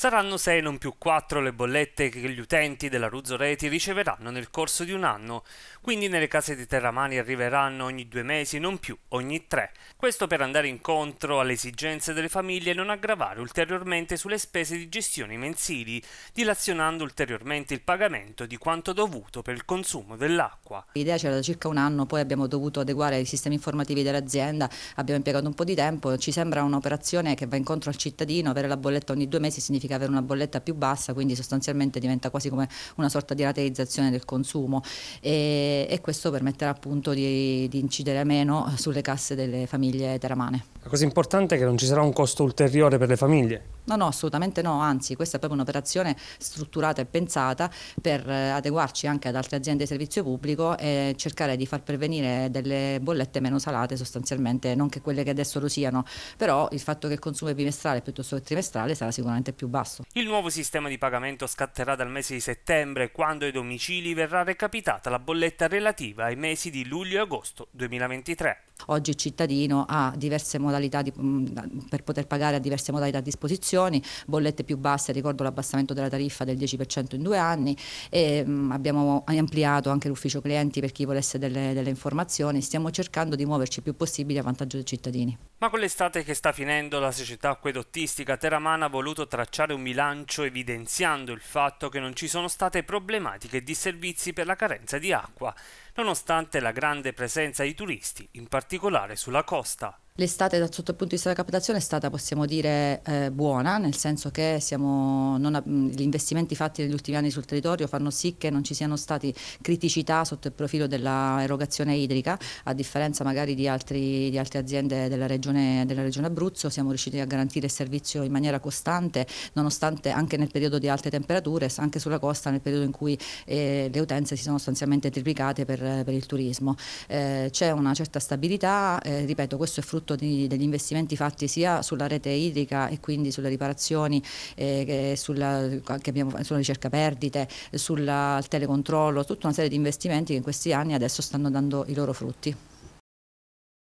Saranno 6 non più 4 le bollette che gli utenti della Ruzzo Reti riceveranno nel corso di un anno, quindi nelle case di Terramani arriveranno ogni due mesi, non più ogni tre. Questo per andare incontro alle esigenze delle famiglie e non aggravare ulteriormente sulle spese di gestione mensili, dilazionando ulteriormente il pagamento di quanto dovuto per il consumo dell'acqua. L'idea c'era da circa un anno, poi abbiamo dovuto adeguare i sistemi informativi dell'azienda, abbiamo impiegato un po' di tempo, ci sembra un'operazione che va incontro al cittadino, avere la bolletta ogni due mesi significa significa avere una bolletta più bassa, quindi sostanzialmente diventa quasi come una sorta di rateizzazione del consumo e, e questo permetterà appunto di, di, incidere meno sulle casse delle famiglie teramane. La cosa importante è che non ci sarà un costo ulteriore per le famiglie. No, no, assolutamente no, anzi questa è proprio un'operazione strutturata e pensata per eh, adeguarci anche ad altre aziende di servizio pubblico e cercare di far pervenire delle bollette meno salate sostanzialmente, non che quelle che adesso lo siano, però il fatto che il consumo è bimestrale piuttosto che trimestrale sarà sicuramente più basso basso. Il nuovo sistema di pagamento scatterà dal mese di settembre, quando ai domicili verrà recapitata la bolletta relativa ai mesi di luglio e agosto 2023. Oggi il cittadino ha diverse modalità di, mm, per poter pagare a diverse modalità a disposizione, bollette più basse, ricordo l'abbassamento della tariffa del 10% in due anni e mm, abbiamo ampliato anche l'ufficio clienti per chi volesse delle, delle informazioni, stiamo cercando di muoverci il più possibile a vantaggio dei cittadini. Ma con l'estate che sta finendo la società acquedottistica teramana ha voluto tracciare un bilancio evidenziando il fatto che non ci sono state problematiche di servizi per la carenza di acqua, nonostante la grande presenza di turisti, in particolare sulla costa. L'estate dal sotto il punto di vista della captazione è stata, possiamo dire, eh, buona, nel senso che siamo, non, gli investimenti fatti negli ultimi anni sul territorio fanno sì che non ci siano state criticità sotto il profilo dell'erogazione idrica, a differenza magari di, altri, di altre aziende della regione, della regione, Abruzzo, siamo riusciti a garantire il servizio in maniera costante, nonostante anche nel periodo di alte temperature, anche sulla costa, nel periodo in cui eh, le utenze si sono sostanzialmente triplicate per, per il turismo. Eh, c'è una certa stabilità, eh, ripeto, questo è frutto frutto di, degli investimenti fatti sia sulla rete idrica e quindi sulle riparazioni, eh, sulla, abbiamo, sulla, ricerca perdite, sul telecontrollo, tutta una serie di investimenti che in questi anni adesso stanno dando i loro frutti.